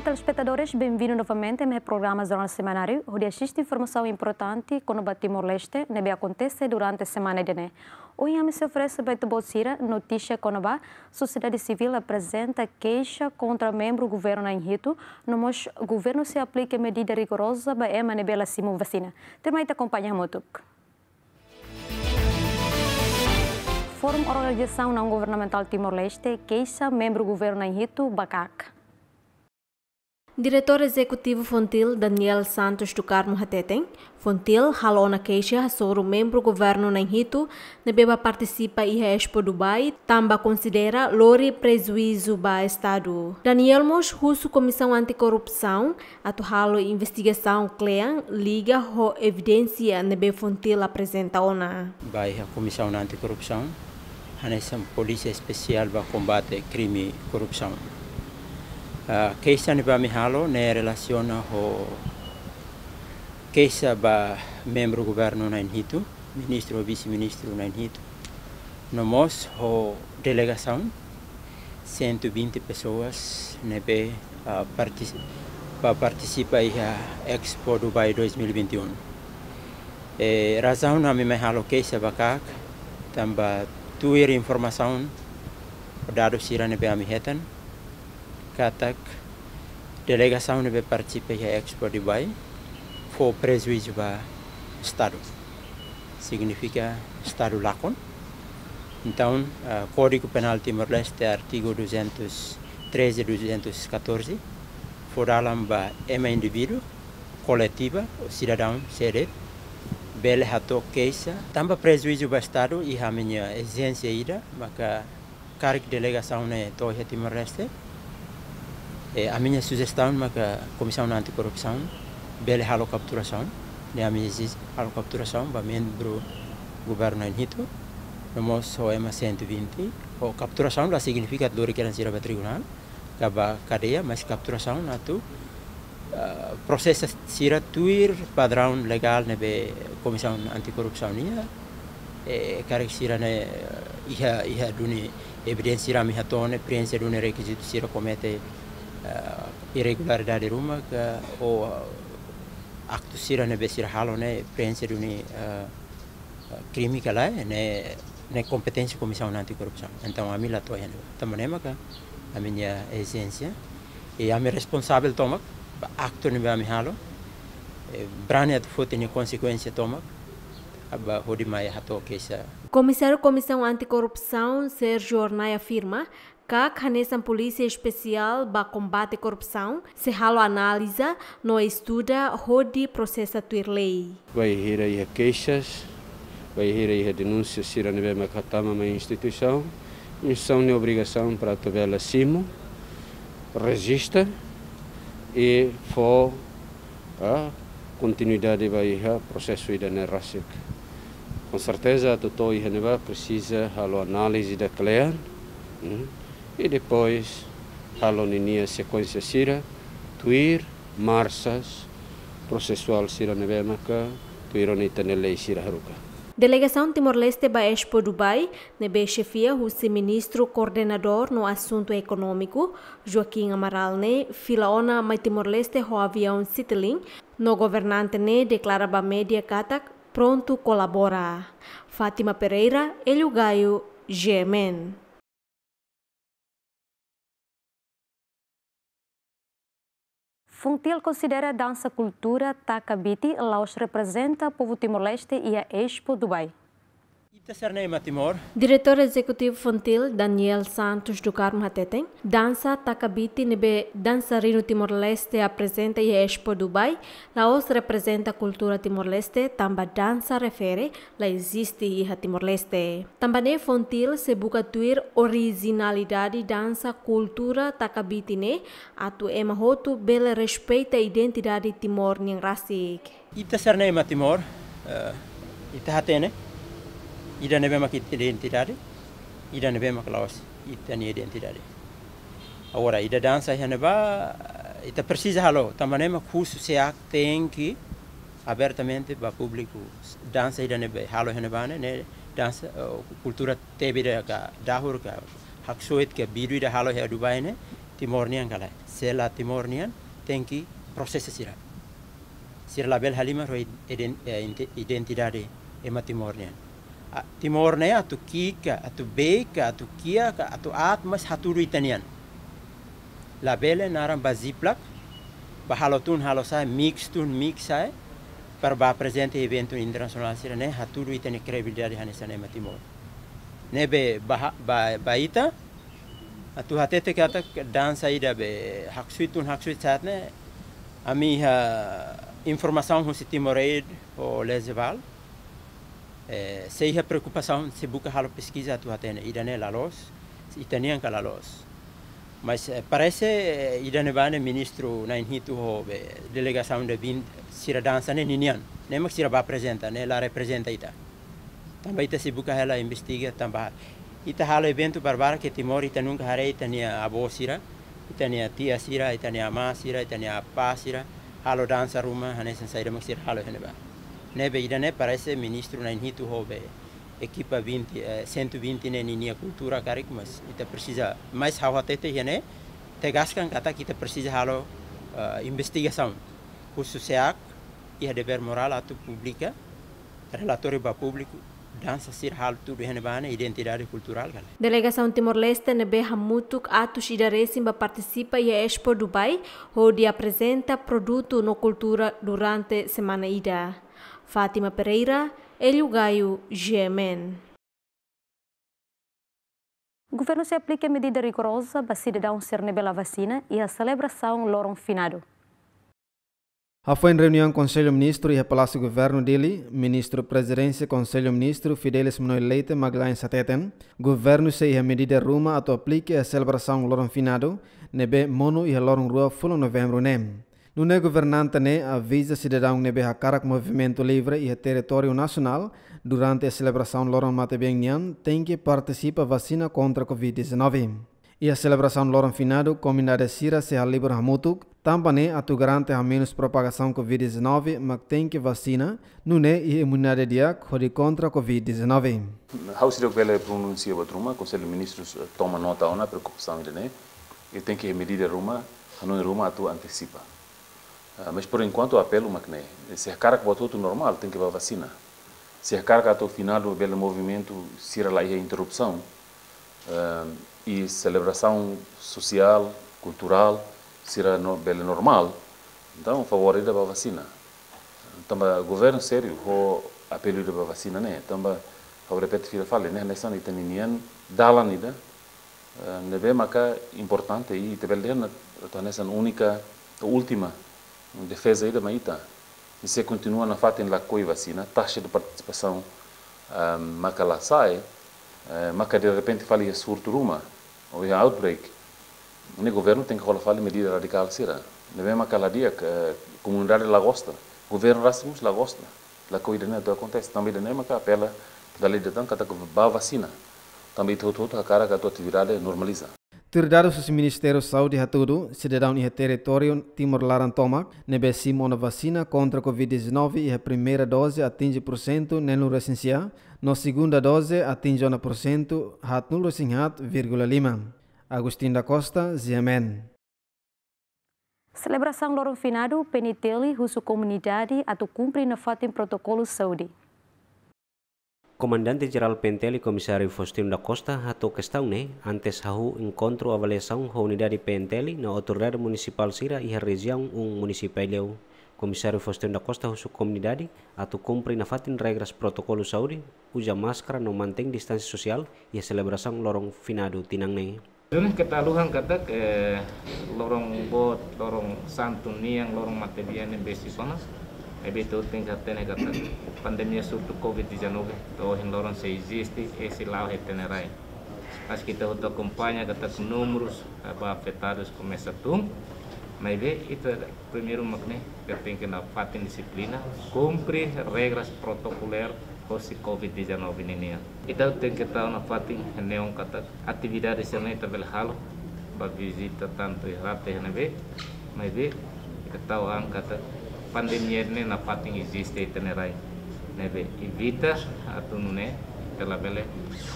Olá, telespectadores, bem-vindos novamente ao meu programa Zona Semanário, onde assiste informação importante que no Timor-Leste nebe né, acontece durante a semana de né. Hoje eu se oferece a Tobosira, notícia que a sociedade civil apresenta queixa contra membro do governo em Rito, no mas o governo se aplica medida rigorosa para é a nebela simu assim, vacina. Né? Também te acompanha Motuk. Fórum Organização Não Governamental Timor-Leste queixa membro do governo em Rito, BACAC. Diretor Executivo Fontil Daniel Santos do Carmo Hatetem, Fontil halona queixa sobre o membro governo na Hito, Nebeba participa e é Expo Dubai, tamba considera lori prejuízo ba Estado. Daniel Mos, russo Comissão Anticorrupção, atuhalo investigação CLEAN, liga ho evidência Nebe Fontil apresenta ona. Vai a Comissão Anticorrupção, a polícia especial para combate crime e corrupção. keisa ne ba mihalo ne relaciona ho keisa ba membro governo na inhitu ministro ou vice-ministro na inhitu nomos ho delegação 120 pessoas ne be uh, ba participar da Expo Dubai 2021. E, e, razão na minha haloquei se bakak, tamba tuir informação, dado ne be amihetan, Africa delegação é de participa da Expo Dubai, foi prejuízo do Estado. Significa Estado Lacon. Então, uh, Código Penal Timor-Leste, artigo 213 e 214, foram ba um indivíduo, coletiva, o cidadão, ser bela atau queixa, também prejuízo do Estado e a minha exigência ida, maka cargo delegação ne Torre Timor-Leste, é, a minha sugestão é que a Comissão de Anticorrupção bele halo capturação, de né, a minha halo capturação, para membro governo hito no só é 120, ou capturação lá significa dor que não será tribunal, acaba é cadeia, mas capturação na é tu uh, processo sira tuir padrão legal nebe né, Comissão Anticorrupção nia, e cara que sira ne né, iha iha duni evidência sira requisito sira comete eh, irregularidade ruma que ou eh, acto sira ne besira halo ne né preenche duni eh, crime que lá ne né, ne né competência comissão anticorrupção então a mim lá toa, indo também é a minha essência e a minha responsável toma acto ne ba mi halo brane foto ne consequência toma aba hodi mai hato kesa Comissário Comissão Anticorrupção Sérgio Ornai afirma Ka Khanesan Polícia Especial ba Combate à Corrupção se halo analisa no estuda hodi processo tuir lei. Vai hira e queixas, vai hira e denúncias se a nível macatama uma instituição, instituição de obrigação para tovela simo, registra e for a ah, continuidade vai a processo ne narração. Com certeza, a doutora Ihaneva precisa a análise da CLEAN, hum? e depois aloninia sequência sira, tuir, marsas, processual sira nebemaka, tuironita nelei sira haruka. Delegação Timor-Leste ba Expo Dubai, nebe chefia o ministro coordenador no assunto econômico, Joaquim Amaral ne, filaona mai Timor-Leste ho avião Citylink, no governante ne declara ba media katak pronto colabora. Fátima Pereira, Elio Gaio, Gemen. Funtil considera a dança cultura Takabiti, Laos representa o povo timor-leste e a Expo Dubai. Diretor executivo Fontil Daniel Santos do Carmo Hateten, Dança Takabiti Nebe Dançarino Timor-Leste apresenta e Expo Dubai, Laos representa a cultura Timor-Leste, Tamba Dança refere, la existe e Timor-Leste. Tambane Fontil se busca tuir originalidade dança cultura Takabiti ne, atu emahotu bela respeita a identidade Timor-Ningrasik. Ita sernema Timor, uh, eh, ita hatene. idan bemak identidade idan bemak lawas itan identitari, awara ida dansa hene ba ita persisa halo tamane curso se tem tenki abertamente ba publiku dansa idan be halo hene bane ne dansa cultura tebida ka dahur ka haksoet ka biru ida halo he dubai ne timornian kala sela timornian tenki que processa sira sira la bel halima ema identidade ematimornian Timor ne atu kika atu beka atu ka atu atmas haturu itanian labele naram baziplak bahalotun halosa mixtun mixai para ba presente evento internasional sira ne haturu itani credibilidade hanesa ne Timor be ba ba, baita atu hatete kata dansa ida be haksuitun haksuit ne ami ha informação husi timoreid o lezeval Eh, seja preocupação se busca a pesquisa tu tem e tenha cala los mas eh, parece eh, idane bane ministro na inhitu ho delegação de bin sira dança ne né, ninian ne mas sira ba apresenta ne né, la representa ita também ita se busca ela investiga também ita halo evento barbara que timor ita nunca hare itania abo sira itania tia sira itania ma sira itania pa sira halo dança ruma hanesan saira mas sira halo haneba nebeidane parece ministro na inhitu hobe equipa 20 eh, 120 ne ninia cultura karik mas kita precisa mais hawatete hene tegaskan kata kita precisa halo uh, eh, investigação khususnya ia dever moral atau publica relatório ba público dança sir hal tudo henebane identidade cultural gale. Delegação Timor-Leste nebe hamutuk atus idaresim ba participa ia Expo Dubai, onde apresenta produto no cultura durante semana ida. Fátima Pereira, Hélio Gaio, GMN. O governo se aplica a medida rigorosa para cidadão ser nebela vacina e a celebração loron finado. A foi em reunião com o Conselho Ministro e a Palácio Governo dele, Ministro Presidência Conselho Ministro Fidelis Manuel Leite Magalhães Ateten, Governo se a medida ruma a to aplique a celebração loron finado, nebe mono e a loron rua fulo novembro nem. Nune governante ne né, avisa cidadão nebe carac movimento livre e território nacional durante a celebração Loran Matebeng tem que participar vacina contra Covid-19. E a celebração Loran Finado combinada Sira se libra Hamutuk também né, atu garante a menos propagação Covid-19 mas tem que vacina nune e imunidade dia contra Covid-19. House de Bela pronuncia batruma, Conselho de Ministros eh, toma nota na preocupação de ne, né, e tem que medida ruma, não ruma tu antecipa. Ah, mas por enquanto o apelo é que se recarga para tudo normal tem que ir vacina se recarga até o final do belo movimento se lá a interrupção uh, e celebração social cultural será no, belo normal então favorita para vacina então o governo sério o apelo para vacina né também eu repete fira fala, né nessa itanian dalanida ah, mas é importante e tebelden tanessa única última em defesa aí da Maíta. E se continua na fatem la coi vacina, taxa de participação um, ehm, maca sai, uh, ehm, maca de repente fala que surto ruma, ou é outbreak. O governo tem que rolar fala medida radical será. Não é maca lá dia, comunidade Lagosta, o Governo Rasmus lá gosta. Lá coisa não acontece. Também não é maca apela da lei de tanca, tá com vacina. Também tudo, tudo, a cara que a tua atividade normaliza. Tirdados os ministérios saúde hatudo, cidadão e território Timor-Laran tomac, nebe simona vacina contra Covid-19 e a primeira dose atinge por cento nelo recensia, na segunda dose atinge ona por cento, hat nulo singhat, vírgula lima. Agostinho da Costa, Ziamen. Celebração do Finado, Peniteli, Russo Comunidade, ato cumpre na foto em protocolo saúde. Comandante Geral penteli Komisari Faustino da Costa hato Kestaune antes hau encontro avaliação a unidade Penteli na autoridade municipal Sira e a região um municipal Comisario Faustino da Costa sua komunidade ato na fatin regras protokolo saúde, uja máscara no mantém distansi sosial e a celebração lorong finado tinangne. Dan kita luhan kata ke lorong bot, lorong santun yang lorong materian yang besi sana. अभी तो उतने करते Pandemi करते पंद्रह सूट तो कोविड दिजानु तो हिंग लोरन से kita untuk kumpanya kata nomorus apa vetarus komesa tung, mai be itu primeiro makne keting kena fatin disiplina kumpri regras protocolar kosi covid 19 ini ya kita tem kita ona fatin neon kata atividade se neta bel halo ba visita tanto e rate nebe mai be kita tahu angkata pandemierne na pating existe itenerai nebe invita atunune pela bele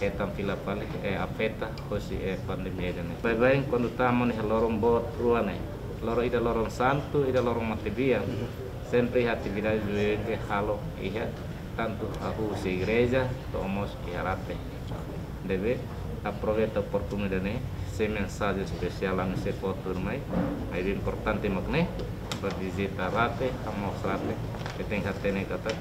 e tam fila pale e apeta hosi e pandemierne bye bye quando tamo lorong bot ruane loro ida lorong santu, ida lorong matebia sempre atividade de halo iha tanto a si igreja tomos e arate deve aproveita oportunidade né? sem mensagem especial a nesse foto mas é importante mas pradizitarate rate keteng hatene kata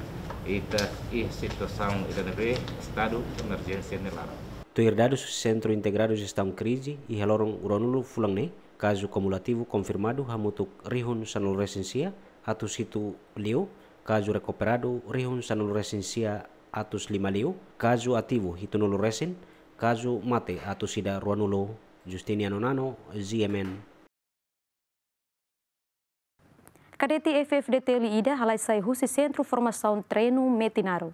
itas ih situação idanabe estado emergência nelara Tuirdados, Centro Integrados estão em crise e uronulu fulang Fulangne, caso cumulativo confirmado Hamutuk Rihun Sanul resensia Atus Situ Liu, caso recuperado Rihun Sanul resensia Atus Lima Liu, caso ativo Hitunulo Resen, caso mate Atusida Ruanulo, Justiniano Nano, ZMN Cadete FFDT Liida Halaisai Husi Centro Formação Treino Metinaro.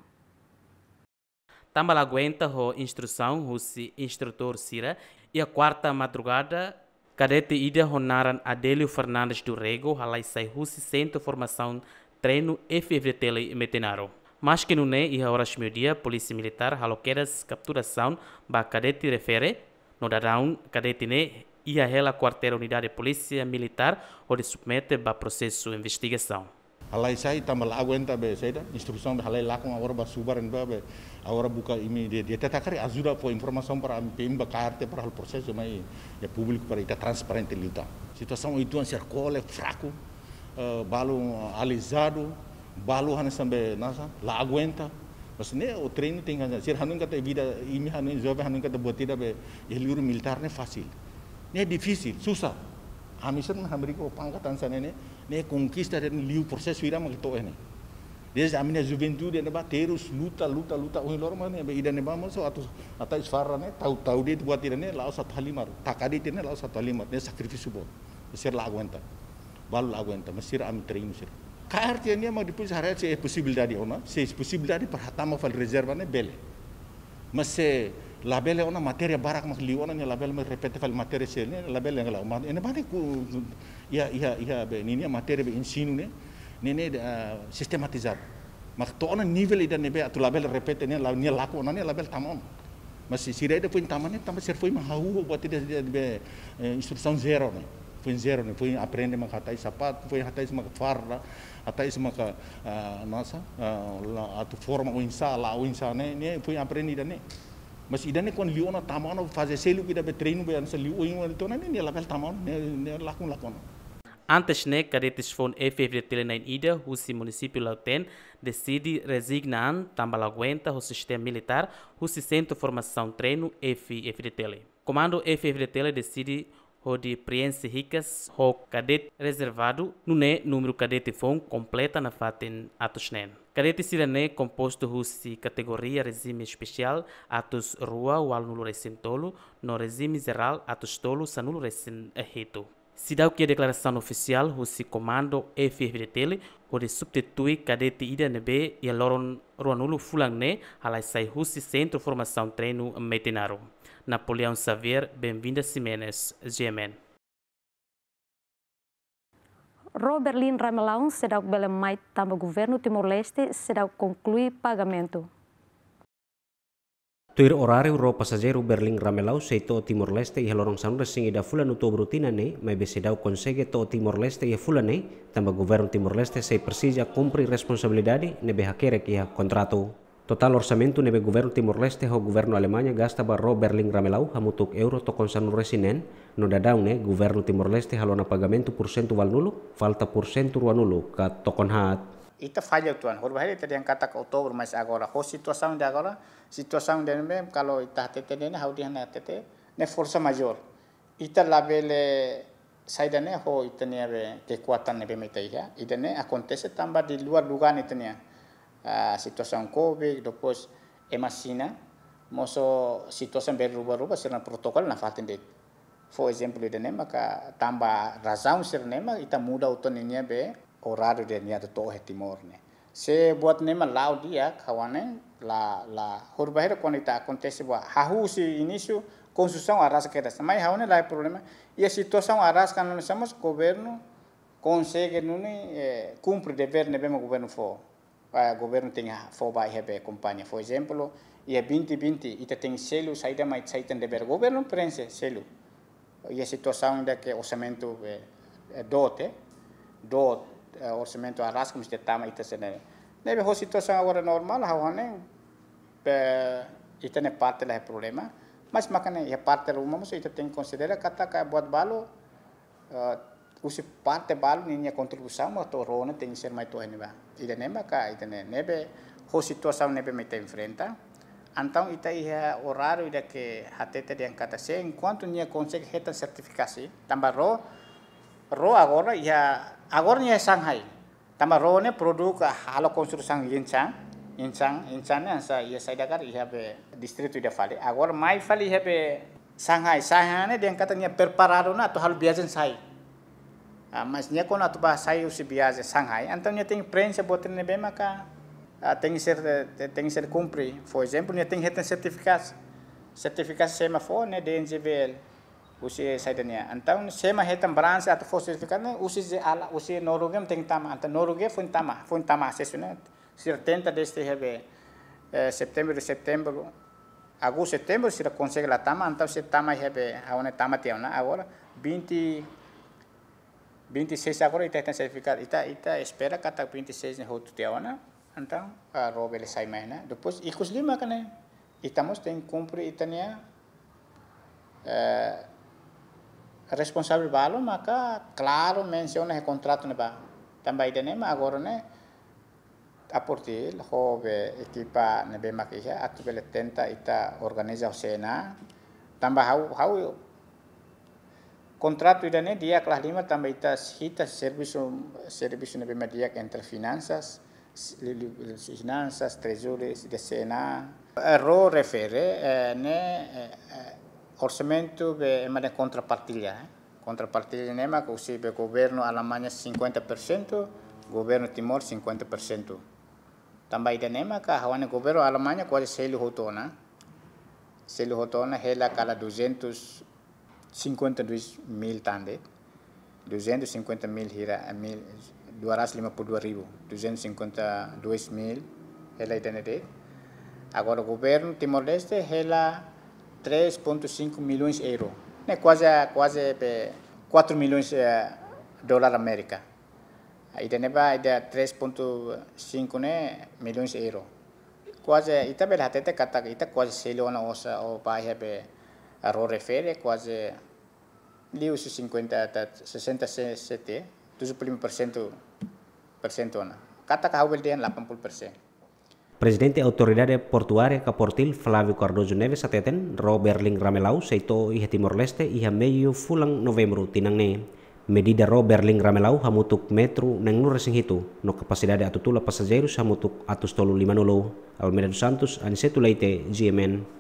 Tambala aguenta instrução Husi Instrutor Sira e a quarta madrugada Cadete Ida Ronaran Adélio Fernandes do Rego Halaisai Husi Centro Formação Treino FFDT Metinaro. Mas que não é e a horas meio-dia, Polícia Militar haloqueras capturação ba cadete refere, no dadão cadete ne e a ela a quarteira unidade de polícia militar, onde submete para processo de investigação. Alai sai tambal aguenta be seda instrução da halai lakon agora ba subaran ba be agora buka imi tá dia dia tata kare po informação para pim ba carte para o processo mai é público para ita é transparente lita então. situação itu an assim, cercol é fraco eh, balo alisado balo han sambe nasa la aguenta mas ne né, o treino tem que ser hanun kata vida imi hanun jovem hanun kata botida be eluru militar ne é fácil Ini difisil, susah. A mí kau pangkatan sana ini, ini kongkis dari liu proses wira mas gitu ini. Dia Desde a dia juventude terus luta luta luta oi lor nih, ya, be ida ne ba atau atau isfara né tahu tahu dia buat ira né lao satu halimar. Takadi te né lao satu halimar né sakrifis bom. Mesir lagu aguenta. Balu lagu aguenta, Mesir amin trei Mesir. Ka artinya mau depois hará se possible dari ou oh, Se possible dari perhatama hatama fal reserva bele. Mas la belle è materia barak mak li ona ni la belle repete ripete fal materia sel la belle ngala ma ene bani ku ya ya ya be ni ni materia be insinu ne ne ne uh, mak to ona nivel ida ne be atu la belle ne la ni laku ona ni la belle si masih sira ida pun tamane tambah ser foi mahu buat ida be eh, instrução zero ne foi zero ne foi aprende mak hatai sapat, foi hatai mak farra, hatai mak eh, nasa uh, atu forma o insa la o insa ne ne foi aprendida ne mas ida ne kon liu tamano fazer selu ida be treino be ansa liu oin ona tona ne lapel tama ne ne lakun lakon Antes ne cadetes fon Tele Telenain Ida, o município Lauten decidi resignar, também aguenta o sistema militar, o centro formação treino FFD Tele. Comando FFD Tele decidi de preenche ricas o cadete reservado não é número cadete fon completa na fatem atos nen. Cadete sirene composto rusi categoria regime especial atos rua ou aluno recentolo no regime geral atos tolo sanulo recen Se dá o que a declaração oficial, o comando FFDTL, de substitui cadete IDNB e a Loron Ruanulo Fulangné, a lá sai o Centro Formação Treino metinaro. Napoleão Xavier, bem-vinda Ximenes, GMN. Lin Ramelão será o mais também governo Timor-Leste será concluir pagamento. Tuir horário ro passageiro Berlim Ramelau seito o Timor-Leste e helorong sanura singi da fulan outubro mas mai besedau consegue to Timor-Leste e fulano tamba governo Timor-Leste se precisa cumprir responsabilidade nebe hakere kia contrato. Total orçamento nebe governo Timor-Leste ho governo Alemanha gasta barro Berling Ramelau hamutuk euro to konsanu resinen no dadau ne governo Timor-Leste halona pagamento por cento wal nulo falta por cento rua nulo ka tokon hat. Ita falha tuan hor bahaya tadi yang kata ke Oktober mas agora ho situasaun de agora situasaun de mem kalau ita tete ne hau dia na tete ne força major ita labele saidane ho ita ne kekuatan ne be metai ya ita ne acontece tambah di luar lugar ne a situação COVID, depois é vacina, mas a situação bem ruba-ruba, se não protocolo não faz entender. Foi exemplo de nema que tamba razão ser nema e tá muda o toninha be horário de nia de tohe timor né. Se buat nema o dia kawane la la horbahir quando está acontece boa. Hahu se início construção arrasa que dessa, mas haune lá é problema. E a situação arrasa quando nós somos governo consegue não eh, cumpre dever nem bem o governo for. Ah, o governo tem a e a companhia. Por exemplo, e 2020 ita tem selo saída mais saída o governo prensa selo. E a situação da é que orçamento é, é dote, eh? do eh, orçamento arrasca mas está ita se né. Nebe ho situação agora normal, ha é? Ita ne parte lá é problema, mas makane é parte rumamos ita tem considera kata ka buat balo ah, usi pante balu ni nya contribução ma to rona teni ser mai to ba ida nemba ka ida ne nebe ho situação nebe mai ta enfrenta antau ita iha horário ida ke hatete de angkata se enquanto nia konsek heta sertifikasi. tamba ro ro agora iha agora nia Shanghai tamba ro ne produk halo construção yinchang yinchang yinchang ne sa sa saida kar iha be distrito ida fale agora mai fali iha be Shanghai Shanghai ne dia kata nia preparado na to hal biasa sai Ah, mas nia kono atuba sai usi viaje Shanghai então nia tem prensa botando bem maca tem que ser tem que ser cumprir por exemplo nia tem reten certificado certificado sema for né DNGVL usi sai nia então sema reten branch atu for certificado né usi ala usi Noruega tem tama então Noruega foi tama foi tama sesso né tenta deste hebe setembro de eh, setembro agosto setembro se consegue lá tama então se tama hebe aonde tama tem agora 20 26 agora está tentando certificar, está, está espera kata 26 roto de awana, né? então a roba ele sai mais, né? Depois, e os lima, né? Estamos tem cumprir, itania, uh, é, é, responsável balo, maka, claro, menciona o contrato, né? Também, né? Agora, né? aporti tá hobe ekipa nebe né, makisha atu bele tenta ita tá, organiza cena também hau hau Contrato ini dia kelas lima tambah kita kita serviço serviço nabi media entre finanças finanças tesouros DCNA ro refere eh? eh, ne eh, orçamento be uma contrapartilha eh? contrapartilha nema que se o governo Alemanha 50% governo Timor 50% também da nema que o governo Alemanha quase selo hotona selo hotona hela cala 200 52 mil tande 250 mil hira eh, mil lima puluh dua ribu 252 mil hela itanete agora o governo Timor Leste hela 3.5 milhões de euros né quase quase 4 milhões de eh, dólar América itaneba ida 3.5 né milhões de euros quase itabela hatete kata ita tá quase selona osa o paia be eh, a refere quasi liu su 50, 67, 75 persentona. Kata kahawel dengan 80 Presidente Autoridade Portuaria Caportil Flavio Cardoso Neves ateten ro Berlin Ramelau seito iha Timor Leste iha meio fulang novembro ne. Medida ro Berlin Ramelau hamutuk metro nang nur sing hitu no kapasidade atutula pasajeiros hamutuk atus tolu lima nolo. Almeida Santos, Aniceto Leite, GMN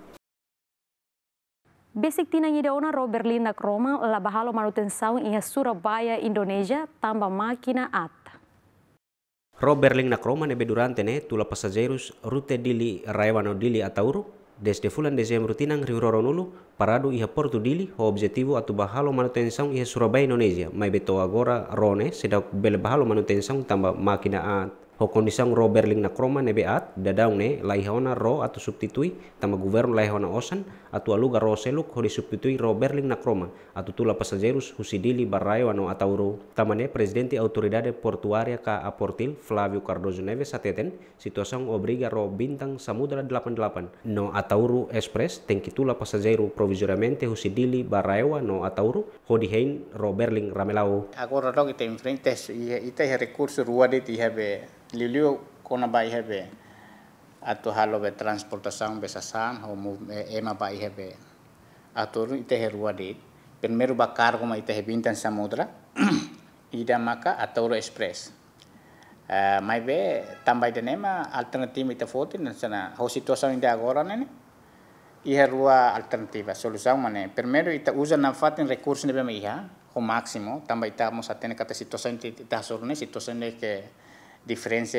tina Besiktina Robert ro Berlinda Croma, labahalo manutenção ia Surabaya, Indonesia tamba makina at. Robert Berlinda Croma nebe durante ne tula pasajerus rute dili raewano dili atauru, desde fulan rutinang tinang rio roronulu, parado iha portu dili, ho objetivo atu bahalo manutenção iha Surabaya, Indonesia mai beto rone, sedak bele bahalo manutenção tamba makina at kondisang ro berling na kroma nebe at dadaw ne laihona ro atu substitui tama guvern laihona osan atu aluga ro seluk ho substitui ro berling na kroma atu tula pasajerus husidili barrayo ano ro tama ne presidente autoridade portuaria ka aportil Flavio Cardozo Neves sateten situasang obriga ro bintang samudra 88 no ro express tengki tula pasajero provisoriamente husidili barrayo ano ro ho dihein ro berling ramelau agora ro que enfrentes recurso ruade ti liliu kona bai hebe atu halo be transportação besasan ho mu ema bai hebe atu ite herua de primeiro ba cargo ma ite hebe samudra ida maka atau express uh, mai be tambai de nema alternativa ite foto sana ho situação de agora né ia rua alternativa solução mane permero ita usa na fatin recurso ne be iha o máximo tambai ta mo satene kata situação ite ta sorne situação ne que diferença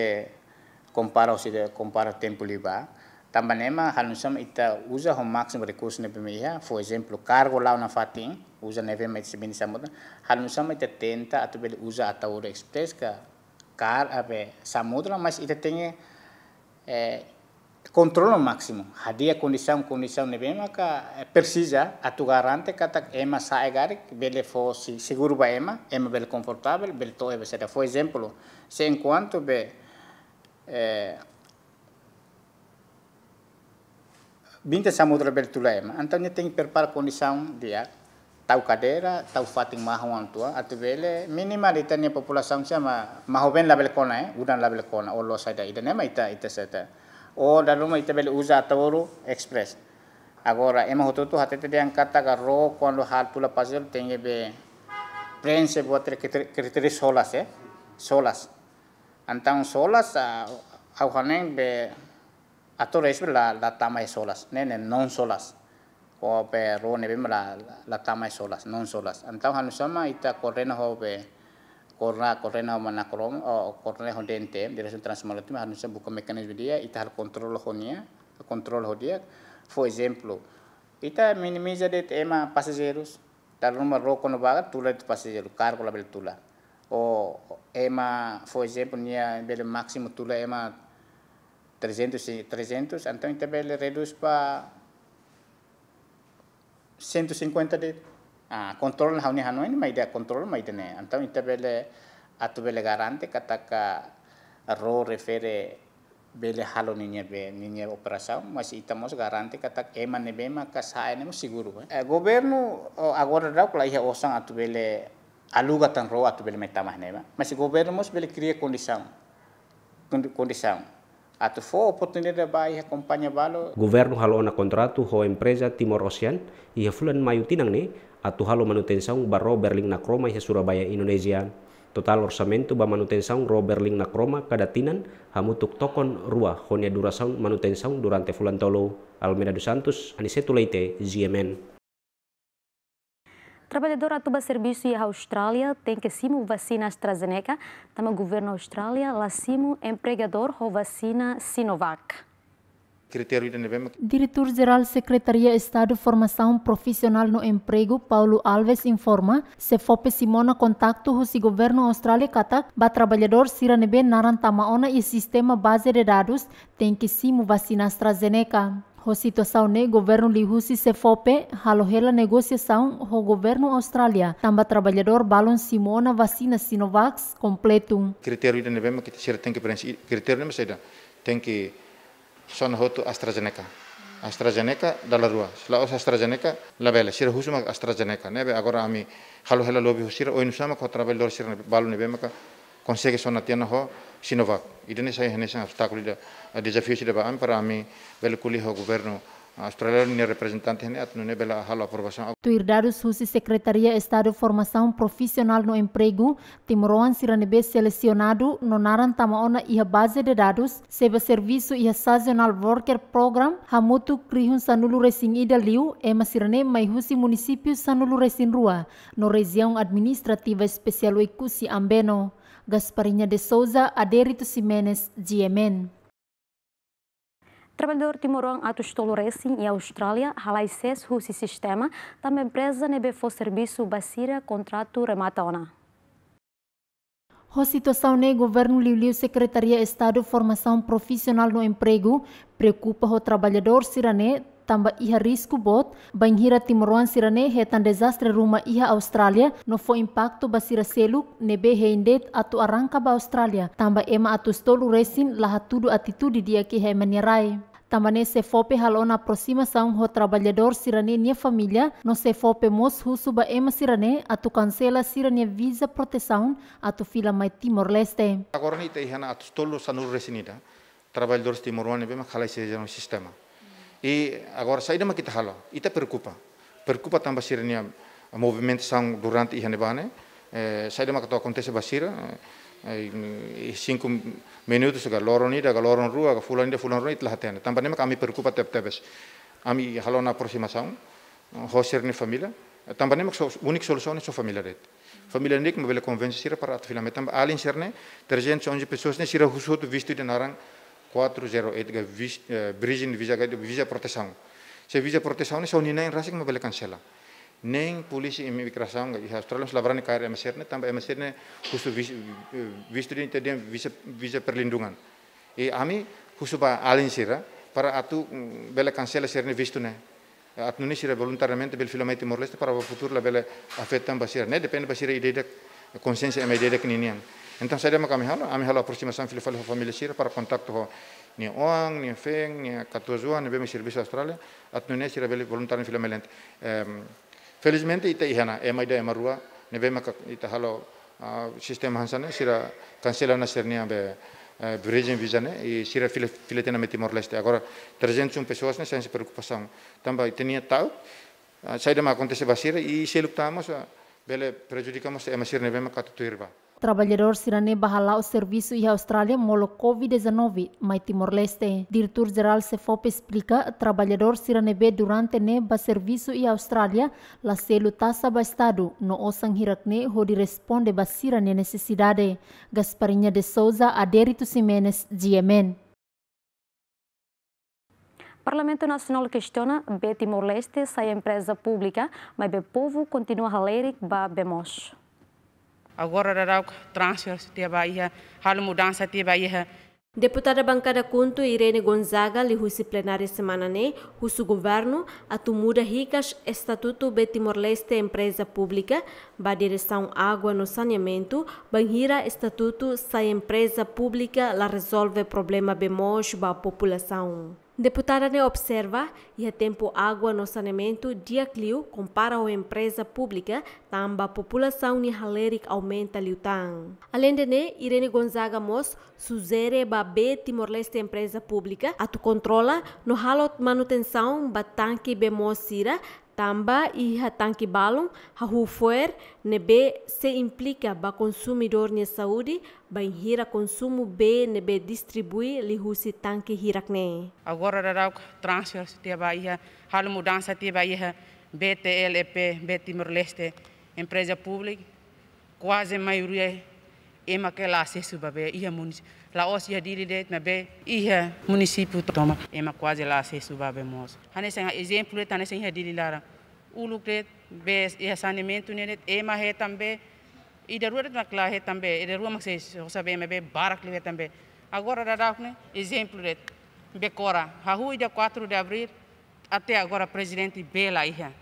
compara se compara tempo também tamanema halusam ita usa o máximo recurso na primeira por exemplo cargo lá na fatin usa nebe mais se bin samota halusam ita tenta atubel usa ataura express ka car abe samudra mas ita tem eh, controla máximo, máximo. dia condição, condição nem que eh, precisa a tu garante atugarante kata ema saegari bele fosse seguro ba ema, ema bele confortável, bele todo ebe será. Por exemplo, se enquanto be eh, binta samudra bel tula ema, então tem que preparar condição dia tau cadeira, tau fatin mahu antua, atu bele minimal itanya população sama mahu ben label kona, eh, udan label kona, olo saida, idanema ita ita saida. o la luma y te usa todo express. Agora, hemos otro tu hatete de ancata agarró cuando hal pula paseo tenga be prensa buat criterios solas eh solas. Antang solas, au be atur es la la tama solas, nene non solas. O be ro ne la la tama solas, non solas. Antang hanusama ita correna ho be corona corona mana krom eh, corona hodente direction transmarotim harusnya buka mekanisme dia itu harus kontrol honia kontrol dia. for example ita minimiza de tema passageiros tar numa roco no baga tula de passageiro cargo la tula o oh, ema for example nia bel maksimum tula ema 300 300 então ita bel reduce pa 150 de kontrol control hauni hanoi mai dia kontrol mai da ne antam atu bele garante kataka ro refere bele halo ninye be operasau, masi ita mos garante katak ema ne be ma ka sae ne seguro gobernu o agora da kula iha osang bele alu gatan ro atu bele metamah ne ma masi gobernu mos bele kriye kondisau kondisau atau fo oportunidade ba ia companhia balo. Governo halo na contrato ho empresa Timor Ocean ia fulan mayu tinang ne atu halo manutenção baro Berling na Kroma ia Surabaya Indonesia. Total orsamento ba manutenção ro Berling na Kroma kada tinan hamutuk tokon rua honia duração manutenção durante fulan tolo. Almeda dos Santos, Aniceto Leite, GMN. Trabalhadora Atuba serviço e a Austrália tem que simo vacina AstraZeneca, também o governo Austrália lá simo empregador ou vacina Sinovac. Diretor-Geral Secretaria Estado Formação Profissional no Emprego, Paulo Alves, informa se FOP Simona contacto o governo Austrália kata ba trabalhador siranebe naran tamaona e sistema base de dados tem que simo vacina AstraZeneca. O situação ne governo lihusi se fope halohela negociação o governo Austrália. Tamba trabalhador balon simona vacina Sinovac completo. Critério de nevema que tira tem que preencher. Critério de seda tem que só na roto AstraZeneca. AstraZeneca da la rua. Sela os AstraZeneca la bela. Sira husuma AstraZeneca. Nebe né? agora ami halohela lobby husira oinusama com trabalhador sira balon nevema consegue só na tiana ho Sinovac. e ne sai henesa obstáculo da desafio sida ba para mim belo kuli o governo eh, australiano ne representante ne atno ne bela halo aprovação. Tuirdados Husi Secretaria Estado Formação Profissional no Emprego, Timoroan Siranebe selecionado no naran tamaona iha base de dados seba serviço iha sazonal worker program hamutu krihun sanulu resin ida liu ema sirane mai husi município sanulu resin rua no região administrativa especial Ikusi Ambeno. Gasparinha de Souza, Aderito Ximenes, de Yemen. Trabalhador timoruan atos toloresim em Austrália, halai ses husi sistema, também empresa nebe fo serviço basira contrato rematona. A situação no governo Liuliu Secretaria Estado Formação Profissional no Emprego preocupa o trabalhador sirané Tambah iha risku bot banghira timuruan sirane hetan desastre rumah iha Australia no fo impacto basira seluk nebe heindet atu arangka ba Australia tamba ema atu stolu resin laha tudu atitudi dia ki hemanirai. Tambane se fope halona prosima saung ho trabalhador sirane nia familia no se fope mos husu ba ema sirane atu kansela sirane visa protesaun atu fila mai Timor-Leste. Agora te ihana atu stolu sanur resinida, trabalhadores timoruan nebe ma khalai sejano sistema. E agora saída ma kita halo, ita preocupa. Preocupa tambah sirenia movimentação durante a nevane. Eh, saída ma kato acontece basira. Eh, cinco minutos ga loroni da ga loron rua ga fulan da fulan rua itla tena. Tambah nema kami preocupa tep tepes. Ami halo na aproximação. Roser ni família. Tambah nema unik solução é sua família ret. Família nik me bela convencer para para atfilame. Tambah alin serne onde pessoas nem sira husutu visto de narang 408가 de Visa proteção. Se visa proteção, se unir nem me mabalik cancela. Nem polícia e imigração, e eh, Austrália se labrani kair MSR, também MSR khusus eh, visto de entender visa visa perlindungan. E a mim, ba alin sira para atu bela mm, cancela serne visto né. Atu ni sira voluntariamente bel filamente morleste para o futuro la bela afetam basira, né depende basira ideia consciência e ideia que Então seria maka mihala, ami hala ah, aproximação fil falo família Sira para contacto ho ni oang, ni feng, ni katuzua, ni bem serviço Austrália, at nune sira bele voluntário ehm, Felizmente ita ihana, ema ida ema rua, ni bem ka ita halo ah, sistema hansane sira cancela na sernia be eh, Virgin Visa ne, e sira fila fila tena Timor Leste. Agora 301 e um pessoas né, sem preocupação. tahu, e tinha tal, ah, sai da acontece basira i e se lutamos, bele prejudicamos a masir nevema tuirba. Trabalhador sirane bahala o serviço e Austrália molo COVID-19, mas Timor-Leste. Diretor-geral Cefop explica, trabalhador sirane be durante ne ba serviço e Austrália, la selo taça ba estado, no osang hirakne hodi responde ba sirane necessidade. Gasparinha de Souza, Aderito Simenes, GMN. Parlamento Nacional questiona ba Timor-Leste sai empresa pública, mas be povo continua a ler ba bemos agora dará transfer tiaba ia hal mudança tiaba ia é. Deputada bancada Cunto Irene Gonzaga lihusi plenária semana ne, né? husu governo atu muda ricas estatuto be Timor-Leste empresa pública, ba direção água no saneamento, banhira estatuto sa empresa pública la resolve problema bemos ba população. Deputada observa e a é tempo água no saneamento clio compara a empresa pública tamba a população nihaleric aumenta liutang. Além de ne, Irene Gonzaga Mos sugere babê Timor-Leste empresa pública a tu controla no halot manutenção batanque bemosira Tamba iha tanki balon hahufuer nebe se implica ba consumidor ne saúde ba hira consumo be nebe distribui lihusi tanki hirakne. Agora darau transfer tiaba iha hal mudança tiaba iha BTLEP, B Timor-Leste, empresa pública, quase a maioria é, é aquela acesso para iha município Laos ia dili det na be ia município toma ema quase lá se suba be mos. Hane sen exemplo tane sen ia dili lara. Uluk det be saneamento ne det ema he tambe e de rua na clara he tambe e de rua mas se sabe me be barak le tambe. Agora da dak exemplo det be cora. Ha hu dia 4 de abril até agora presidente bela ia.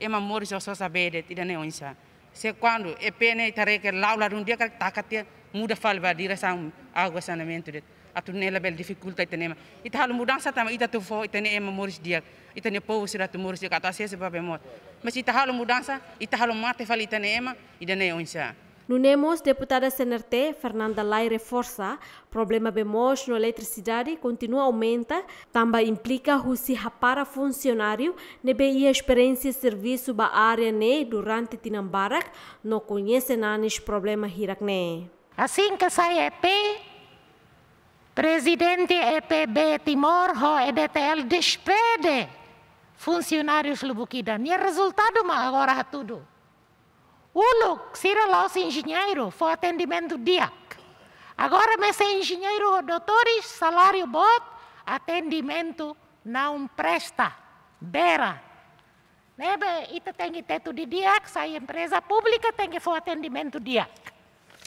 Ema mori só sabe det ida ne onsa. Se quando e pene tareke laula um dia que tacatia muda falva direção água saneamento a atu nela bel dificulta itene ma ita halu mudança tama ita tu fo itene ema moris dia itene povo sira tu moris dia kata sese babe mot mas ita halu mudança ita halu mate fali itene ema idene onsa No NEMOS, deputada CNRT Fernanda Lai reforça problema bemos na eletricidade continua a aumentar, também implica o se rapara funcionário nebe e experiência serviço ba área ne durante tinambarak, não conhece nanis problema hirak ne. Assim que sai EP, presidente EPB Timor, Ho EDTL, despede funcionários Lubukidam. E é o resultado agora tudo. Uluk, sira los engenheiro, foi atendimento diac. Agora, mas engenheiro, doutores, salário bot, atendimento não presta. Bera. Nebe, né, ita tem que ter tudo de diac, sai empresa pública, tem que fazer atendimento diac.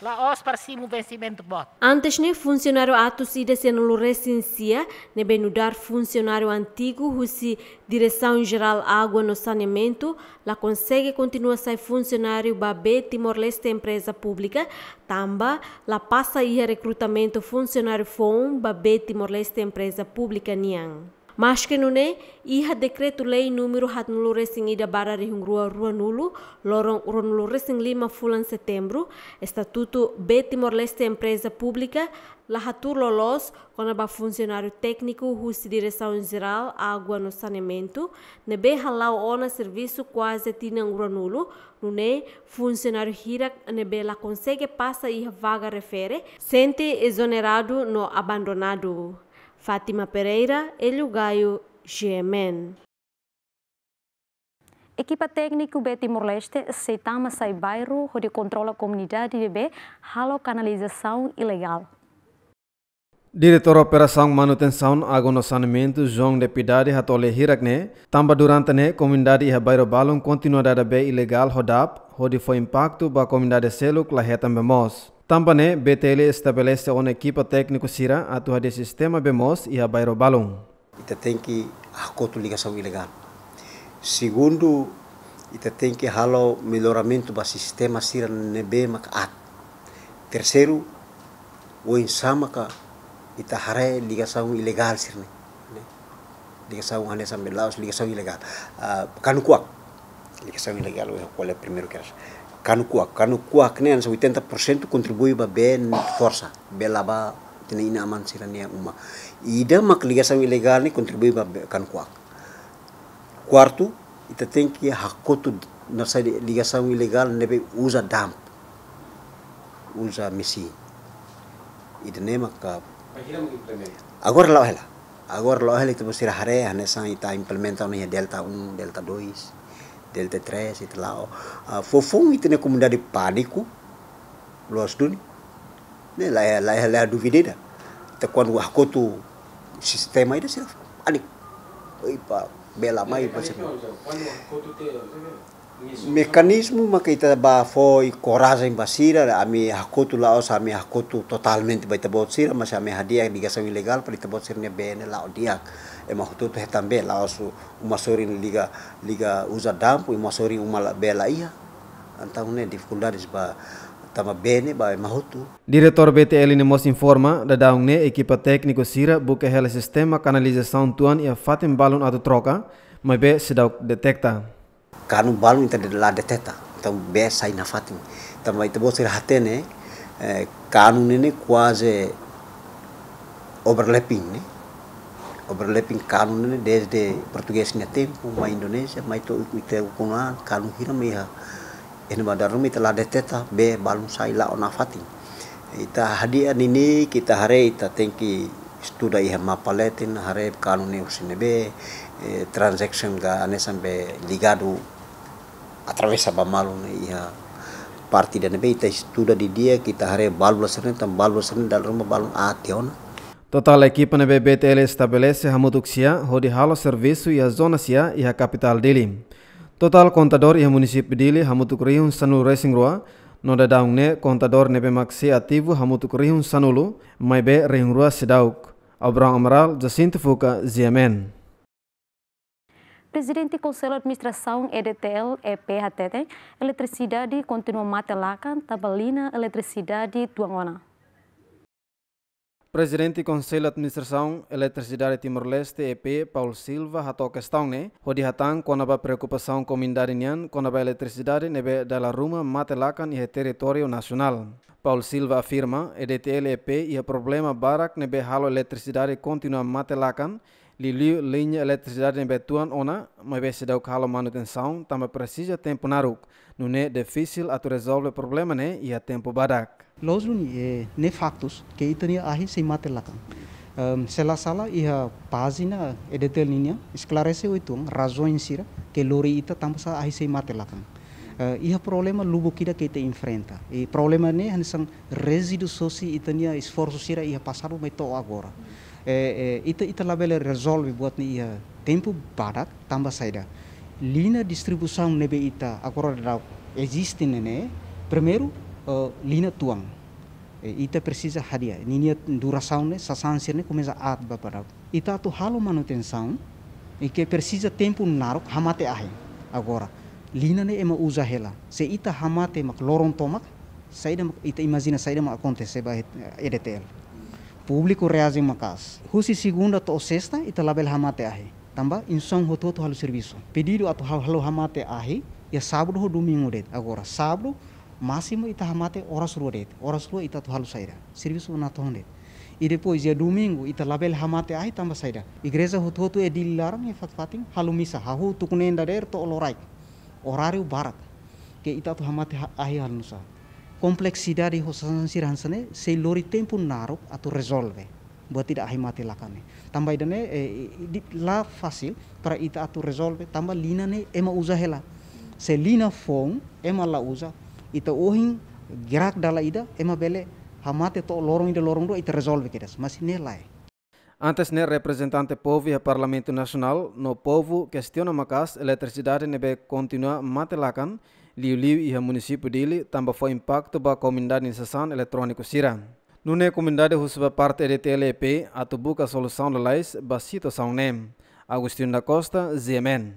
La os parsimu vencimento bot. Antes ne funcionário atos ida se não recensia, ne benudar funcionário antigo si direção geral água no saneamento, la consegue continua sai funcionário babê Timor-Leste empresa pública, tamba la passa ia recrutamento funcionário FON babê Timor-Leste empresa pública nian. Maskenune iha decreto lei número Ratnuloressing Ida Barra Ringrua Rua Nulo, Lorong Ronuloressing Lima Fulan Setembro, Estatuto B Timor-Leste Empresa Pública, Lahatur Lolos, Conaba Funcionário Técnico, Rússia Direção Geral, Água no Saneamento, Nebe Halau Ona Serviço Quase Tinang Rua Nulo, Nune, Funcionário Hirak, Nebe La Consegue Passa Iha Vaga Refere, Sente Exonerado no Abandonado. Fátima Pereira, Hélio Gaio, GMN. Equipa técnica UB Timor-Leste, Seitama Sai Bairro, onde controla a comunidade de B, ralo canalização ilegal. Diretor Operação Manutenção no Saneamento, João Deputado Ratole Hirakne, tamba durante né, a comunidade e Bairro a dar B ilegal rodap, onde foi impacto para a comunidade Selo, Clarreta Bemós. Tampane betele estabelece um equipa técnico sira atua de sistema bemos e a bairro balão. Ita tem que acoto ligação ilegal. Segundo, ita tem que halo melhoramento ba sistema sira nebema at. Terceiro, o insama ka ita hare ligação ilegal sirne. Ligação ane sambelaos ligação ilegal. Uh, ah, kanukuak ligação ilegal o qual é o primeiro que acha. Kanu kuak kuak kuak ne an nas 80% kontribui ba ben forsa bela ba tina ina aman sira né uma ida mak ilegal ni kontribui ba Kanu kuak. Kuartu ita tem que hakotu nasa ligação ilegal be usa damp usa mesi ida ne mak agora lá ela agora lawela ita sira hare ane sa ita implementa ne delta 1 delta 2 delta 3 itla uh, ah, fofong itene kumunda di paniku luas dunia, ne la la la du videda te kon wah ko tu sistema ida sirf anik ipa bela mai pa mekanismu maka ita ba foi coragem basira ami hakutu laos ami hakutu totalmente baita sira mas ami hadiah ligação ilegal para ita botsirnya bene lao dia, e mahututu hitam laos uma sorin liga liga usa dampo e uma sorin uma bela ia então né dificuldades ba tama bene ba e mahutu Diretor BTL ini mos informa da ne equipa técnico sira buka hela sistema canalização tuan ia fatim balon atau troca mas be sedau detecta kanu balung ita la deteta ta be sai na fatin tamba ita bosir hatene kanu nene kuaze overlapping ne overlapping kanu nene desde português ne tempo ma indonesia ma ito ita kuna kanu hira ha ene darum ita la deteta be balung sai la ona fatin ita hadiah nini kita hare ita tengki studai iha mapaletin hare kanu ne be transaction ga ane sampai ligado atravesa ba malu ne iha parti dan be ita studa di dia kita hare balu sene tam balu sene dal rumah balu a tion Total equipa nebe BTL estabelece hamutuksia hodi halo servisu e zona sia e kapital dili Total kontador Iha Munisip dili hamutuk riun Sanul racing roa noda daungne kontador nebe maxi ativu hamutuk Rihun sanulu maibe rihun Rua sedauk. Abraham Amaral, Jacinto Fuka, ZMN. presidente do Conselho de Administração EDTL, EPHTT, Eletricidade continua matelakan tabalina eletricidade Tuangona. Presidente do Conselho de Administração Eletricidade Timor-Leste EP, Paulo Silva, hatou questão, né? Hodi hatang preocupação com mindade nian, konaba eletricidade nebe dala ruma matelakan e território nacional. Paulo Silva afirma, EDTL EP e problema barak nebe halo eletricidade continua matelakan, Liliu linha eletricidade em Betuan ona, mas vai se dar calo manutenção, também precisa tempo na rua. Não é difícil a tu resolver problema né e a tempo badak. Los é ne factos que itani ahi se matelakan. Um, ehm, sela sala a página detel linha esclarece o itung razões que lori ita tamsa ahi se E Uh, eh, problema lubo kida que ita enfrenta. E problema ne hanisang resíduos soci itania esforço sira passar o meto agora. eh, ita eh, itu itu resolve buat ni ya tempo barat tambah saida lina distribusi nebe ita agora rau existing nene. Primeru uh, lina tuang eh, ita hadiah hadia ninia durasau né sasansir né kumeza at atba ita tu halu manutenção e ike tempo narok hamate ahe agora lina ne ema uzahe hela se ita hamate mak lorong tomak saida ita saya saida mak acontece ba edetl eh, e público reage em Macas. Hoje segunda ou sexta e label hamate ahi. Tamba insão roto halu serviço. Pedido ato halu hamate ahi e sábado ou domingo red. Agora sábado máximo ita hamate horas rua red. Horas rua ita halu saída. Serviço na red. E depois dia ya domingo ita label hamate ahi tamba saída. Igreja roto roto é dilarang e, e fatfating halu misa. Hahu tukunenda der to olorai. Horário barat. Ke ita tu hamate ahi halu nusa kompleksidade e roçação sene se lori tempo naruk atau resolve buat tidak mati lakane tambah idane eh, la fasil para ita atau resolve tambah lina ne ema uza hela se lina fong ema la uza ita ohin gerak dala ida ema bele hamate to lorong ida lorong do ita resolve kedas masih nilai Antes ne representante povo e parlamento nacional no povo questiona makas eletricidade nebe continua matelakan liu-liu iha município dele também foi impacto ba comunidade inserção eletrônico sira. Nune comunidade husba parte de TLEP atu buka solução de lais ba situação nem. Agostinho da Costa, ZMN.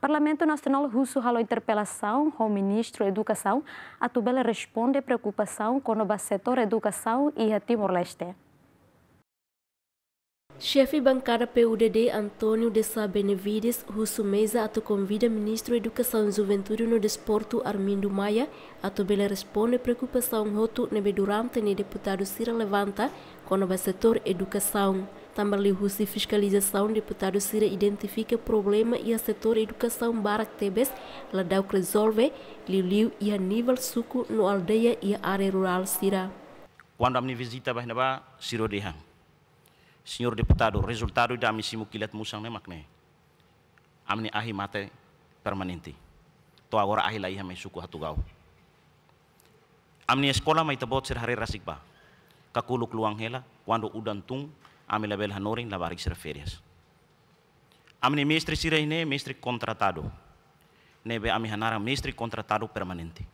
Parlamento Nacional Russo halou interpelação ao ministro da Educação, A tubela responde preocupação com o setor educação e a Timor-Leste. Chefe bancário PUDD Antônio de Sá Benevides Russumeza ato convida ministro Educação e Juventude no Desporto Armindo Maia ato bela responde preocupação roto nebe durante ne deputado Cira Levanta com o setor Educação. Também lhe Russi fiscalização deputado Cira identifica problema e a setor Educação Barak Tebes ladau resolve liu e a nível suco no aldeia e área rural Cira. Quando a minha visita vai na Ciro de Hang. senhor deputado, resultado da missão que let musang ne makne. Amni ahi mate permanente. To agora ahi lai hame suku gau. Amni escola mai tabot ser hari rasik ba. Kakuluk luang hela, quando udan tung, ami label hanorin labarik ser ferias. Amni mestre ne, mestre kontratado. Nebe ami hanara misteri kontratado permanente.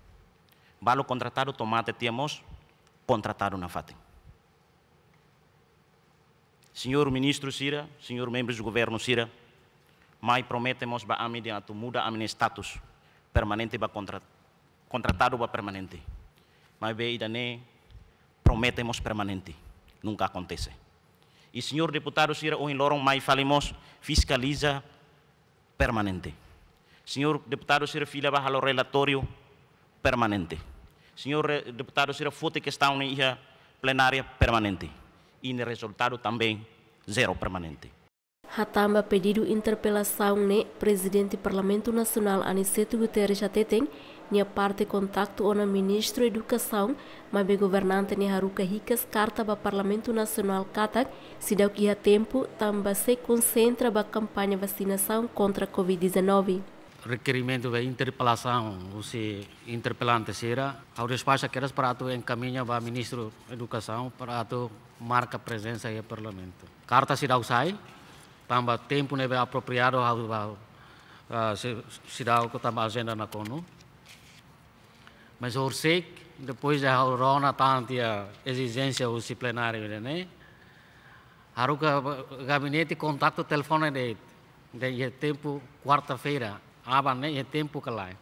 Balo kontratado tomate tiamos kontratado na fatin. Senhor Ministro Sira, senhor membros do governo Sira, mai prometemos ba amin yang atu muda amin status permanente ba contrat, contratado ba permanente. Mai be idane prometemos permanente, nunca acontece. E senhor deputado Sira, hoje lorong mai falemos fiscaliza permanente. Senhor deputado Sira, fila ba halo relatório permanente. Senhor eh, deputado Sira, foto que está na plenária permanente e no resultado também zero permanente. Hatamba pediu interpelação ne presidente do Parlamento Nacional Aniceto Guterres até tem parte parte contato ona ministro educação, mas be governante ne Haruka Ricas carta para Parlamento Nacional Katak, se deu que há tempo tamba se concentra para campanha vacinação contra a Covid-19 requerimento de interpelação, ou se interpelante será, ao despacho para ato encaminha para o ministro da Educação, ato marca presença aí no parlamento. Carta será dá o sai, tempo não é apropriado ao se será o que também tá agenda na CONU. Mas eu sei depois da Rona tá a exigência o plenário, né? Haruka né? gabinete contato telefone de de tempo quarta-feira Aban ne ye tempu kalai.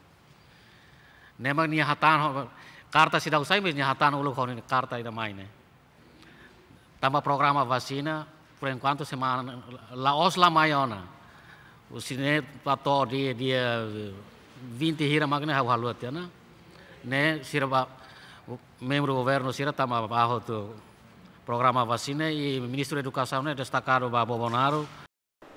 Nemang ni hatan carta se dá usai mesmo hatan ulo khon carta ida maine ne. Tamba programa vacina por enquanto semana la osla maiona. O sine pato dia dia 20 hira magne ha halu atena. Ne sirba membro do governo sira tamba bajo programa vacina e ministro da educação ne destacado bonaro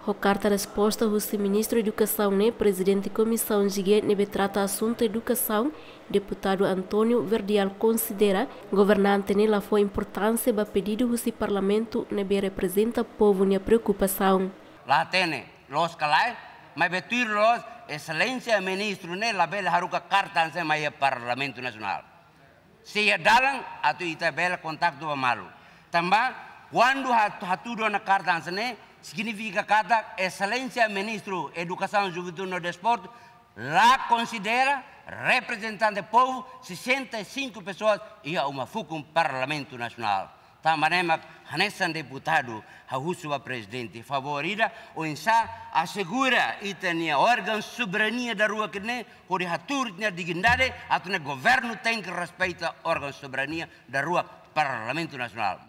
o carta resposta do ministro da Educação, né, presidente da comissão gigante que né, trata assunto educação, deputado Antônio Verdial considera governante nela né, foi importância para pedido do parlamento ne né, representa o povo ne preocupação. Lá tem, los calai, mas betuir los excelência ministro ne la bela haruka carta se mai parlamento nacional. Se a atu ita bela contato malu. também quando hatu hatu na carta ne significa cada excelência ministro educação, juventude e desporto, lá considera representante do povo 65 pessoas e uma fuga um parlamento nacional. Tamarema hanesan deputado, a presidente favorita, o ensa assegura e tenha órgãos soberania da rua que nem, onde a turma dignidade, a governo tem que respeitar órgãos soberania da rua Parlamento Nacional.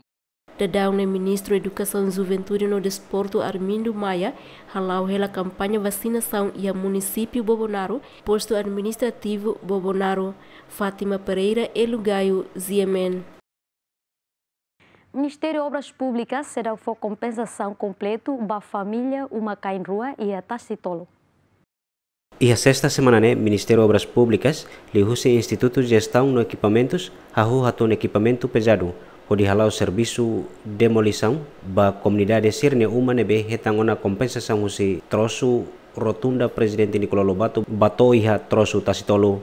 Da daune ministro Educação, Juventude no Desporto Armindo Maia halau rela campanha vacinação e a município Bobonaro, posto administrativo Bobonaro, Fátima Pereira e Lugaio Ziemen. Ministério de Obras Públicas será for compensação completo da família uma rua e a taxitolo. E a sexta semana, né, Ministério de Obras Públicas, lhe Instituto de Gestão no Equipamentos, a rua equipamento pesado, kodi halau servisu demolisang, ba comunidade sirne umane be hetangona kompensasang husi trosu rotunda presidente Nicolau Lobato bato iha trosu tasitolo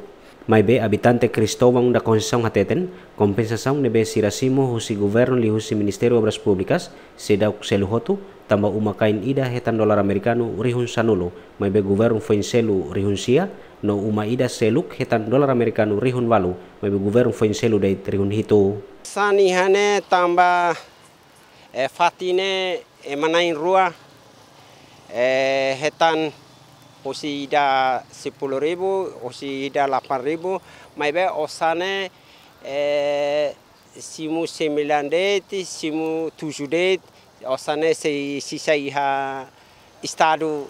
mai be Kristo Cristóvão da Conceição hateten kompensasang nebe sirasimo husi governo li husi Ministério Obras publikas sedau seluhotu uma umakain ida hetan dolar amerikanu rihun sanulo mai be governo foi selu rihun sia no uma ida seluk hetan dolar nu rihun walu mebe guvern foin selu dai rihun hitu sani hane tamba e eh, fatine e manain rua e hetan osi ida 10000 osi ida 8000 mebe osane e simu 9 det simu 7 det osane se sisa iha istadu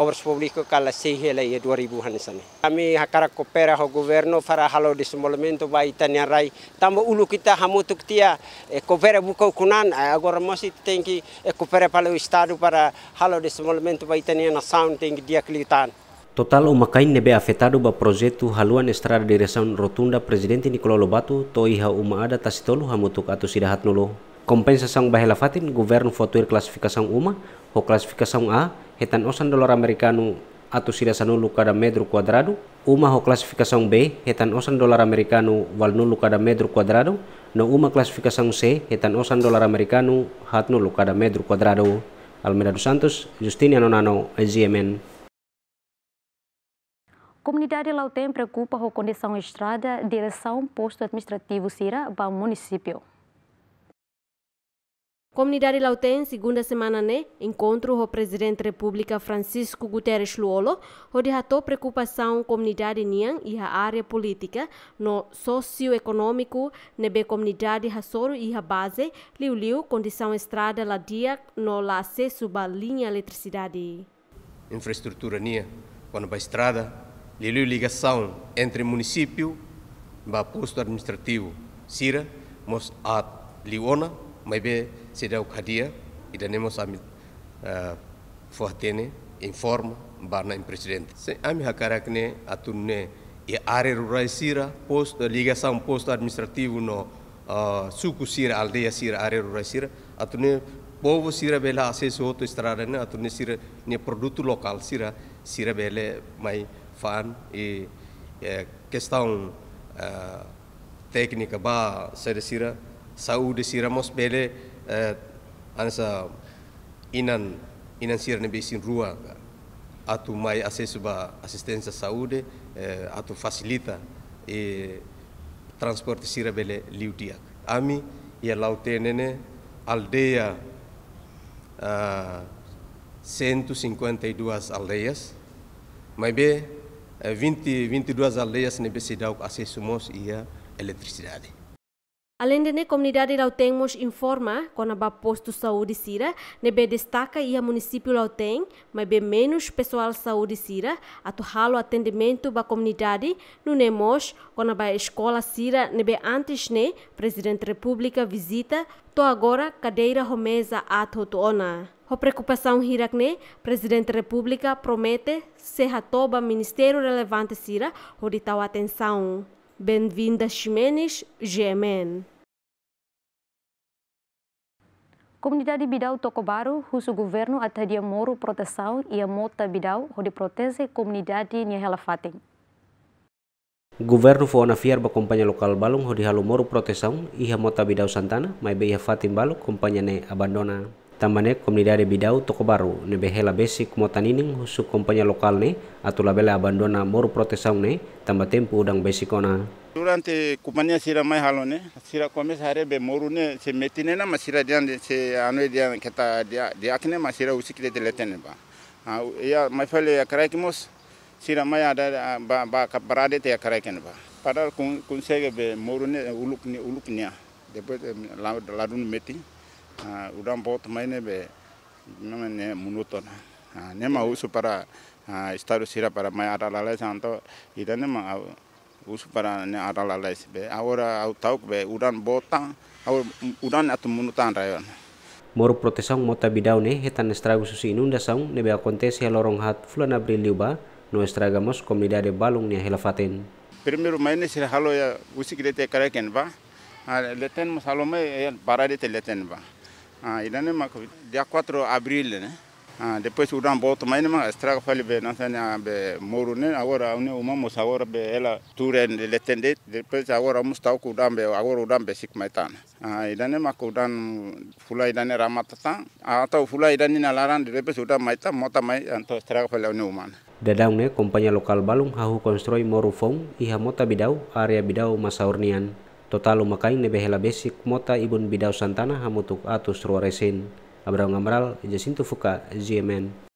obras publiko kala la ye 2000 sana. kami hakara kopera ho governo fara halo desenvolvimento vai tania rai tambo ulu kita hamutuk tia eh, kopera buka kunan agora mosi tem e eh, kopera para istadu para halo desenvolvimento vai tania na tem que dia clitan Total umakain nebe afetado ba projetu haluan estrada direção rotunda presidente Nicolò Lobato toiha uma ada tasitolu hamutuk atau sidahat nolo. Kompensasang bahela fatin governo fotuir klasifikasang uma ho klasifikasang A hetan osan dolar americano ato sida sa nulo kada metro quadrado. Uma ho klasifikasyon B, hetan osan dolar americano wal nulo kada metro quadrado. No uma classificação C, hetan osan dolar americano hat nulo kada metro quadrado. Almeida dos Santos, Justiniano Nano, GMN. Comunidade Lautem preocupa com a condição estrada direção posto administrativo Cira para o município. Comunidade Lautem, segunda semana né, encontro o presidente da República Francisco Guterres Luolo, onde ratou preocupação comunidade nian e a área política no socioeconômico na comunidade Rassoro e a base liu liu condição estrada dia, no la acesso ba linha eletricidade. Infraestrutura nia quando ba estrada liu liu ligação entre município ba posto administrativo Sira mos a Liona maybe sida ukadia nemo sami uh, fuhatene inform barna im president se ami hakarakne atunne e are rurai sira post, ligação post administrativo no uh, suku sira aldeia sira are rurai sira atunne povo sira bela acesso outro estrada atunne sira ne produto local sira sira bele mai fan e, e questão uh, técnica ba sira sira saúde siramos bele eh, ansa inan inan sirne be sin rua atu mai acesso ba assistência saúde eh, atu fasilita e transporte sira bele liudiak ami ia lautenene aldeia uh, eh, 152 e aldeias mai be 20 eh, 22 e aldeias nebe sidauk acesso mos ia elektrisidade Além de ne comunidade Lautengmos informa quando a posto saúde sira, ne be destaca e a município Lauteng, mas be menos pessoal saúde sira, o atendimento ba comunidade, no mos quando a escola sira, ne be antes ne, presidente república visita, to agora cadeira homesa atotona. A preocupação hirakne, presidente república promete se hatoba ministério relevante sira, o atenção. Bem-vinda Ximenes, GMN. Comunidade Bidau Baru, o governo dia moro proteção e a mota Bidau, onde protege comunidade nia relafatem. Governo foi na fierba companhia local balung onde halu moro proteção e a mota Bidau Santana, mas beia fatim balu companhia ne abandona. Tambane komunidade Bidau toko baru ne behela basic mota nining husu companhia lokal ne, atau labela abandona moro proteção ne, tamba tempo udang basic ona durante kumania sira mai halone sira kome sare be morune se metine na masira dian se anu dian keta dia diakne masira usikile de letene ba ya mai fale ya karaikimos sira mai ya ada ba ba kabarade te ya karaiken ba padal kun kun sege be morune uluk ni uluk nia depois eh, la la dun meti ah, udam bot mai ne be namene munutona ah, nema usu para ah, estado sira para mai ya ada lale santo idane ma usparane arala lais be awora au tauk be uran botang au uran atu munutan rayon Moru protesong mota bidau ne hetan estrago susi inunda saung ne be akontesi lorong hat fulan abril liuba no estragamos comunidade balung faten. helafaten. Primeiro maine sira halo ya usi kirete kareken ba leten masalome ya, para de teleten ba. Ah, idane mak dia 4 abril ne. Ah, depois o rambo outro mais nem estraga falei bem não sei nem a moro agora a uma moça agora be ela tura ele tende depois agora vamos estar o agora o rambo se tan ah ainda nem a curan fula ainda nem ramata tan ah o fula nem laran depois o rambo mais tan mota mais então estraga falei a união mano ne kompanya lokal Balung hahu konstroi moru fong iha mota bidau area bidau masaurnian total umakain nebehela besik mota ibun bidau santana hamutuk atus ruaresin. Abraham Gamral, Jacinto Fuca, GMN,